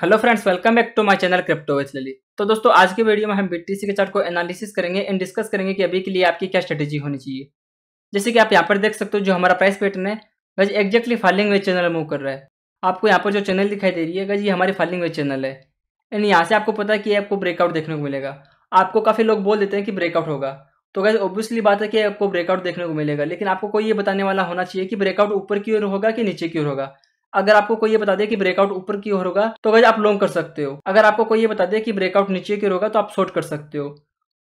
hello friends welcome back to my channel crypto लली तो दोस्तों आज की वीडियो में हम बीटीसी के चार्ट को एनालिसिस करेंगे एंड डिस्कस करेंगे कि अभी के लिए आपकी क्या स्ट्रेटेजी होनी चाहिए जैसे कि आप यहाँ पर देख सकते हो जो हमारा प्राइस पैटर्न है गज एक्जैक्टली फालिंग वे चैनल मूव कर रहा है आपको यहाँ पर जो चैनल दिखाई दे रही है गज ये हमारी फालिंग वे चैनल है एंड यहाँ से आपको पता है कि आपको ब्रेकआउट देखने को मिलेगा आपको काफ़ी लोग बोल देते हैं कि ब्रेकआउट होगा तो गज ऑब्वियसली बात है कि आपको ब्रेकआउट देखने को मिलेगा लेकिन आपको कोई ये बताने वाला होना चाहिए कि ब्रेकआउट ऊपर की ओर होगा कि नीचे की ओर होगा अगर आपको कोई ये बता दे कि ब्रेकआउट ऊपर की ओर होगा तो गज आप लॉन्ग कर सकते हो अगर आपको कोई ये बता दे कि ब्रेकआउट नीचे की ओर होगा तो आप शॉर्ट कर सकते हो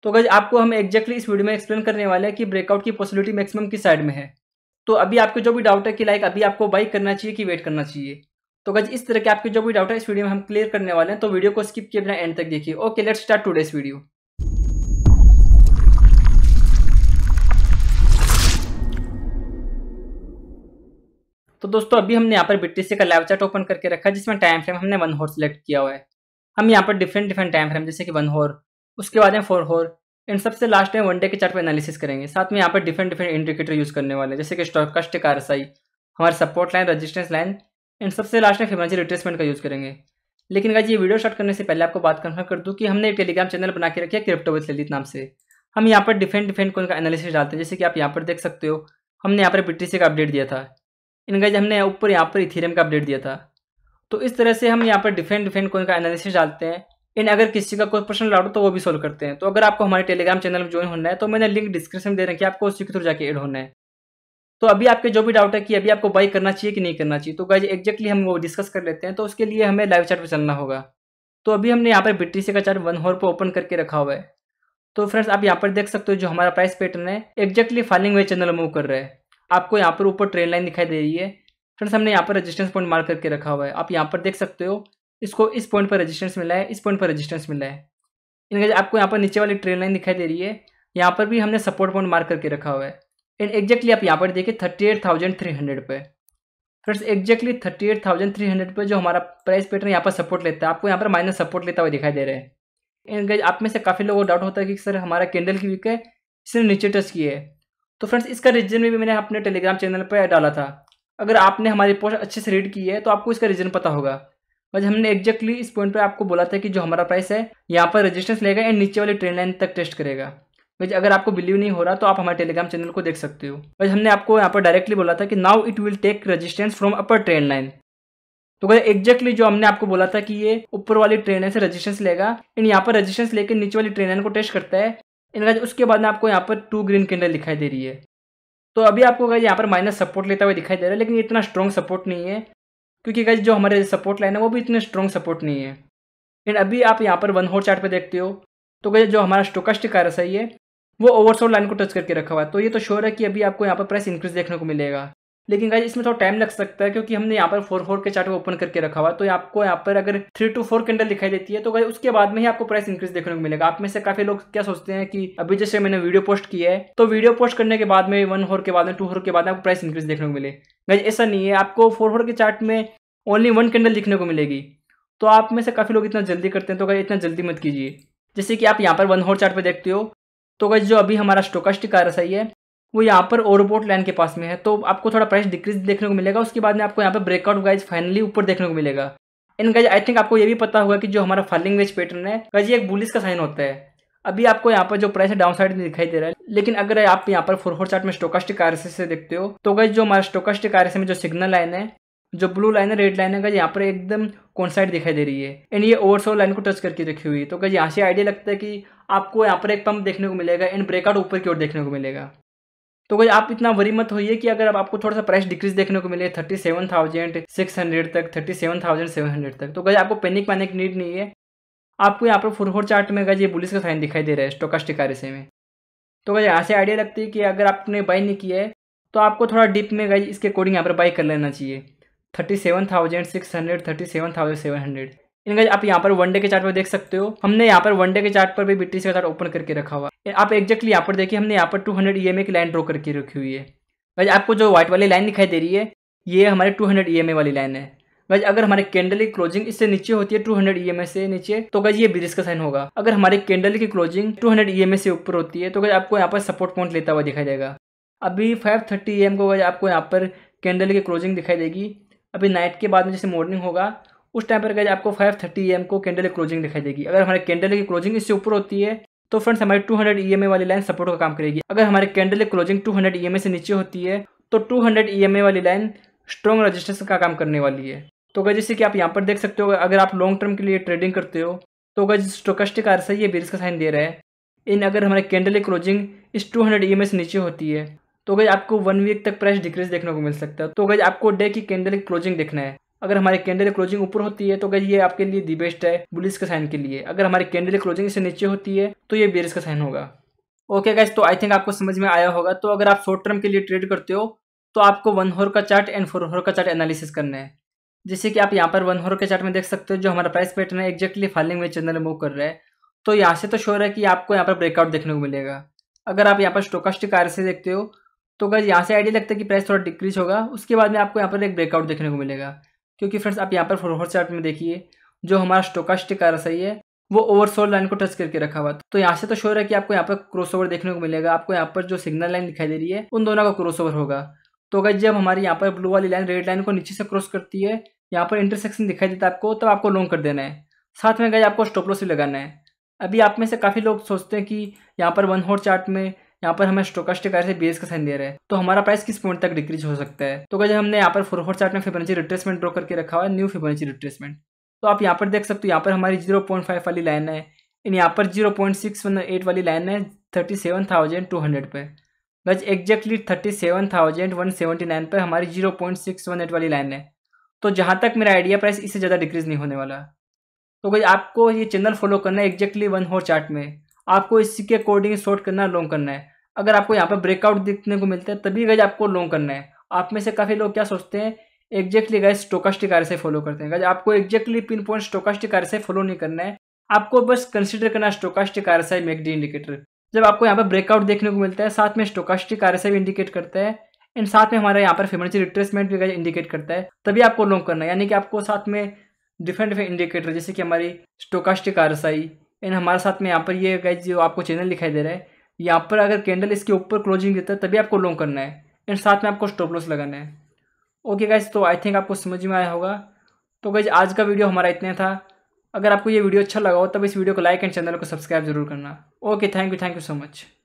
तो गज आपको हम एक्जैक्टली इस वीडियो में एक्सप्लेन करने वाले हैं कि ब्रेकआउट की पॉसिबिलिटी मैक्सिमम किस साइड में है तो अभी आपको जो भी डाउट है कि लाइक अभी आपको बाइक करना चाहिए कि वेट करना चाहिए तो गज इस तरह के आपके जो भी डाउट है इस वीडियो में हम क्लियर करने वाले हैं तो वीडियो को स्किप किए बिना एंड तक देखिए okay let start today's video तो दोस्तों अभी हमने यहाँ पर बीटीसी का लाइव चार्ट ओपन करके रखा है जिसमें टाइम फ्रेम हमने वन होर सेलेक्ट किया हुआ है हम यहाँ पर डिफरेंट डिफरेंट टाइम फ्रेम जैसे कि वन होर उसके बाद है फोर होर इन सबसे लास्ट में वन डे के चार्ट पर एनालिसिस करेंगे साथ में यहाँ पर डिफरेंट डिफरेंट इंडिकेटर यूज करने वाले जैसे कि स्टॉकस्टिक आरएसआई हमारे सपोर्ट लाइन रजिस्टेंस लाइन इन सबसे लास्ट में फिबोनाची रिट्रेसमेंट का यूज़ करेंगे लेकिन अगर ये वीडियो स्टार्ट करने से पहले आपको बात कन्फर्म कर दूँ कि हमने एक टेलीग्राम चैनल बना के रखी है क्रिप्टो ललित नाम से हम यहाँ पर डिफरेंट डिफरेंट कौन का एनालिसिस डालते हैं जैसे कि आप यहाँ पर देख सकते हो हमने यहाँ पर सी का अपडेट दिया था इनगाइज हमने ऊपर यहाँ पर इथेरियम का अपडेट दिया था तो इस तरह से हम यहाँ पर डिफरेंट डिफरेंट कोइन का एनालिसिस डालते हैं इन अगर किसी का कोई प्रश्न डाउट हो तो वो भी सोल्व करते हैं तो अगर आपको हमारे टेलीग्राम चैनल में ज्वाइन होना है तो मैंने लिंक डिस्क्रिप्शन में दे रखी है आपको उसी के थ्रू जाके एड होना है तो अभी आपके जो भी डाउट है कि अभी आपको बाई करना चाहिए कि नहीं करना चाहिए तो गाइज एक्जैक्टली हम वो डिस्कस कर लेते हैं तो उसके लिए हमें लाइव चार्ट पर चलना होगा तो अभी हमने यहाँ पर बिट्रीसी का चार्ट वन होर पर ओपन करके रखा हुआ है तो फ्रेंड्स आप यहाँ पर देख सकते हो जो हमारा प्राइस पैटर्न है एक्जैक्टली फॉलिंग वे चैनल मूव कर रहा है आपको यहाँ पर ऊपर ट्रेन लाइन दिखाई दे रही है फ्रेंड्स हमने यहाँ पर रजिस्टेंस पॉइंट मार्क करके रखा हुआ है आप यहाँ पर देख सकते हो इसको इस पॉइंट पर रजिस्टेंस मिला है इस पॉइंट पर रजिस्टेंस मिला है इन आपको यहाँ पर नीचे वाली ट्रेन लाइन दिखाई दे रही है यहाँ पर भी हमने सपोर्ट पॉइंट मार्क करके रखा हुआ है एंड एग्जैक्टली आप यहाँ पर देखिए thirty eight thousand three hundred पर friends exactly thirty eight thousand three hundred पर जो हमारा प्राइस पेटर यहाँ पर सपोर्ट लेता है आपको यहाँ पर माइनस सपोर्ट लेता हुआ दिखाई दे रहा है एंड आप में से काफ़ी लोगों को डाउट होता है कि सर हमारा कैंडल की वीक है इसने नीचे टच किया है तो फ्रेंड्स इसका रीजन भी मैंने अपने टेलीग्राम चैनल पर डाला था अगर आपने हमारी पोस्ट अच्छे से रीड की है तो आपको इसका रीजन पता होगा बस हमने एक्जैक्टली इस पॉइंट पे आपको बोला था कि जो हमारा प्राइस है यहाँ पर रजिस्टेंस लेगा एंड नीचे वाली ट्रेन लाइन तक टेस्ट करेगा बस अगर आपको बिलीव नहीं हो रहा तो आप हमारे टेलीग्राम चैनल को देख सकते हो बस हमने आपको यहाँ पर डायरेक्टली बोला था कि now it will take resistance from upper trend line तो अगर एक्जैक्टली जो हमने आपको बोला था कि ये ऊपर वाली ट्रेन से रजिस्टेंस लेगा एंड यहाँ पर रजिस्टेंस लेकर नीचे वाली ट्रेन लाइन को टेस्ट करता है इनका उसके बाद में आपको यहाँ पर टू ग्रीन कैंडल दिखाई दे रही है तो अभी आपको गैज यहाँ पर माइनस सपोर्ट लेता हुआ दिखाई दे रहा है लेकिन इतना स्ट्रॉन्ग सपोर्ट नहीं है क्योंकि गैज जो हमारे सपोर्ट लाइन है वो भी इतने स्ट्रॉन्ग सपोर्ट नहीं है एंड अभी आप यहाँ पर वन होर चार्ट पे देखते हो तो गैज जो हमारा स्टोकास्टिक कारस है ये वो ओवरसोल्ड लाइन को टच करके रखा हुआ है तो ये तो श्योर है कि अभी आपको यहाँ पर प्राइस इंक्रीज देखने को मिलेगा लेकिन गाइज इसमें थोड़ा टाइम लग सकता है क्योंकि हमने यहाँ पर फोर फोर के चार्ट को ओपन करके रखा हुआ तो आपको यहाँ पर अगर थ्री टू फोर कैंडल दिखाई देती है तो गाइज उसके बाद में ही आपको प्राइस इंक्रीज देखने को मिलेगा आप में से काफी लोग क्या सोचते हैं कि अभी जैसे मैंने वीडियो पोस्ट किया है तो वीडियो पोस्ट करने के बाद में वन होर के बाद में टू होर के बाद में आपको प्राइस इंक्रीज देखने को मिले गाइज ऐसा नहीं है आपको फोर फोर के चार्ट में ओनली वन कैंडल दिखने को मिलेगी तो आप में से काफी लोग इतना जल्दी करते हैं तो गाइज इतना जल्दी मत कीजिए जैसे कि आप यहाँ पर वन होर चार्ट पर देखते हो तो गाइज जो अभी हमारा स्टोकास्टिक आर है वो यहाँ पर ओवरपोर्ट लाइन के पास में है तो आपको थोड़ा प्राइस डिक्रीज देखने को मिलेगा उसके बाद में आपको यहाँ पर ब्रेकआउट गाइज फाइनली ऊपर देखने को मिलेगा एंड गाइज आई थिंक आपको ये भी पता होगा कि जो हमारा फॉलिंग वेज पैटर्न है गाइज एक बुलिस का साइन होता है अभी आपको यहाँ पर जो प्राइस है डाउन साइड दिखाई दे रहा है लेकिन अगर आप यहाँ पर फोर फोर चार्ट में स्टोकास्ट कार्य से देखते हो तो गई जो हमारा स्टोकास्ट कार्य में जो सिग्नल लाइन है जो ब्लू लाइन है रेड लाइन है गाइज यहाँ पर एकदम कौन साइड दिखाई दे रही है एंड ये ओवरसोल लाइन को टच करके रखी हुई है तो गाइज यहाँ से आइडिया लगता है कि आपको यहाँ पर एक पंप देखने को मिलेगा एंड ब्रेकआउट ऊपर की ओर देखने को मिलेगा तो भाई आप इतना वरी मत होइए कि अगर आपको थोड़ा सा प्राइस डिक्रीज देखने को मिले thirty seven thousand six hundred तक thirty seven thousand seven hundred तक तो गई आपको पैनिक पाने की नीड नहीं है आपको यहाँ पर फुरहोर चार्ट में गई ये बुलिस का साइन दिखाई दे रहा है स्टोकास्टिक आरएसए में तो गई यहाँ से आइडिया लगती है कि अगर आपने बाई नहीं किया है तो आपको थोड़ा डिप में गई इसके अकॉर्डिंग यहाँ पर बाई कर लेना चाहिए thirty seven thousand six hundred thirty seven thousand seven hundred इनका आप यहाँ पर वनडे के चार्ट पर देख सकते हो हमने यहाँ पर वनडे के चार्ट पर भी बीटीसी का चार्ट ओपन करके रखा हुआ आप एक्जैक्टली यहाँ पर देखिए हमने यहाँ पर 200 हंड्रेड ई की लाइन ड्रॉ करके रखी हुई है वैसे आपको जो व्हाइट वाली लाइन दिखाई दे रही है ये हमारे टू हंड्रेड e वाली लाइन है गज अगर हमारे कैंडल की क्लोजिंग इससे नीचे होती है टू हंड्रेड ई से नीचे तो गज ये ब्रिज का साइन होगा अगर हमारे कैंडल की क्लोजिंग टू हंड्रेड ई से ऊपर होती है तो गज आपको यहाँ पर सपोर्ट पॉइंट लेता हुआ दिखाई देगा अभी फाइव थर्टी एम को गज आपको यहाँ पर कैंडल की क्लोजिंग दिखाई देगी अभी नाइट के बाद में जैसे मॉर्निंग होगा उस टाइम पर गए आपको फाइव थर्टी एम को कैंडल की क्लोजिंग दिखाई देगी अगर हमारे कैंडल की क्लोजिंग इससे ऊपर होती है तो फ्रेंड्स हमारी 200 हंड्रेड e वाली लाइन सपोर्ट का काम करेगी अगर हमारे कैंडल की क्लोजिंग 200 हंड्रेड से नीचे होती है तो 200 हंड्रेड e वाली लाइन स्ट्रॉन्ग रजिस्ट्रेशन का काम करने वाली है तो अगर जैसे कि आप यहाँ पर देख सकते हो अगर आप लॉन्ग टर्म के लिए ट्रेडिंग करते हो तो अगर स्टोकस्टिक आरसा ये बिल्स का साइन दे रहा है इन अगर हमारे कैंडल की क्लोजिंग इस टू हंड्रेड e से नीचे होती है तो गई आपको वन वीक तक प्राइस डिक्रीज देखने को मिल सकता है तो गई आपको डे की कैंडल की क्लोजिंग देखना है अगर हमारे कैंडल क्लोजिंग ऊपर होती है तो गई ये आपके लिए दी बेस्ट है बुलिस का साइन के लिए अगर हमारी कैंडल क्लोजिंग से नीचे होती है तो ये बेरिस का साइन होगा ओके गाइज तो आई थिंक आपको समझ में आया होगा तो अगर आप शॉर्ट टर्म के लिए ट्रेड करते हो तो आपको वन होर का चार्ट एंड फोर होर का चार्ट एनालिसिस करना है जैसे कि आप यहाँ पर वन होर के चार्ट में देख सकते हो जो हमारा प्राइस पैटर्न है एक्जैक्टली फॉलिंग में चैनल मूव कर रहा है तो यहाँ से तो श्योर है कि आपको यहाँ पर ब्रेकआउट देखने को मिलेगा अगर आप यहाँ पर स्टोकास्टिक आर से देखते हो तो अगर यहाँ से आइडिया लगता है कि प्राइस थोड़ा डिक्रीज होगा उसके बाद में आपको यहाँ पर एक ब्रेकआउट देखने को मिलेगा क्योंकि फ्रेंड्स आप यहाँ पर फ्लोर चार्ट में देखिए जो हमारा स्टोकास्टिक रसाई है वो ओवरसोल लाइन को टच करके रखा हुआ तो यहाँ से तो शोर है कि आपको यहाँ पर क्रॉसओवर देखने को मिलेगा आपको यहाँ पर जो सिग्नल लाइन दिखाई दे रही है उन दोनों का क्रॉसओवर होगा तो अगर जब हमारी यहाँ पर ब्लू वाली लाइन रेड लाइन को नीचे से क्रॉस करती है यहाँ पर इंटरसेक्शन दिखाई देता है आपको तब आपको लॉन्ग कर देना है साथ में गए आपको स्टॉपलॉस भी लगाना है अभी आप में से काफ़ी लोग सोचते हैं कि यहाँ पर वन होर चार्ट में यहाँ पर हमें स्टोकास्टिक से बेस का साइन दे रहे हैं तो हमारा प्राइस किस पॉइंट तक डिक्रीज हो सकता है तो जब हमने यहाँ पर फोर फोर चार्ट में फिबोनाची रिट्रेसमेंट ड्रॉ करके रखा हुआ है न्यू फिबोनाची रिट्रेसमेंट तो आप यहाँ पर देख सकते हो यहाँ पर हमारी जीरो पॉइंट फाइव वाली लाइन है इन यहाँ पर zero point six one eight वाली लाइन है thirty seven thousand two hundred पर गज exactly thirty seven thousand one seventy nine पर हमारी zero point six one eight वाली लाइन है तो जहाँ तक मेरा आइडिया प्राइस इससे ज़्यादा डिक्रीज नहीं होने वाला तो गई आपको ये चैनल फॉलो करना है एग्जैक्टली वन होर चार्ट में आपको इसी के अकॉर्डिंग शॉर्ट करना लॉन्ग करना है अगर आपको यहाँ पर ब्रेकआउट देखने को मिलता है तभी गज आपको लॉन्ग करना है आप में से काफ़ी लोग क्या सोचते हैं एग्जैक्टली गए स्टोकास्टिक आर से फॉलो करते हैं गज आपको exactly pin point stochastic R से फॉलो नहीं करना है आपको बस कंसिडर करना स्टोकास्टिक आर से मेक डी इंडिकेटर जब आपको यहाँ पर ब्रेकआउट देखने को मिलता है साथ में स्टोकास्टिक आर से भी इंडिकेट करता है एंड साथ में हमारा यहाँ पर फिमेंसी रिट्रेसमेंट भी इंडिकेट करता है तभी आपको लॉन्ग करना है यानी कि आपको साथ में डिफरेंट डिफरेंट इंडिकेटर जैसे कि हमारी स्टोकास्टिक आर एंड हमारे साथ में यहाँ पर ये गए जो आपको चैनल दिखाई दे रहा है यहाँ पर अगर कैंडल इसके ऊपर क्लोजिंग देता है तभी आपको लॉन्ग करना है एंड साथ में आपको स्टॉप लॉस लगाना है ओके गाइज तो आई थिंक आपको समझ में आया होगा तो गाइज आज का वीडियो हमारा इतना था अगर आपको ये वीडियो अच्छा लगा हो तब इस वीडियो को लाइक एंड चैनल को सब्सक्राइब जरूर करना okay thank you thank you so much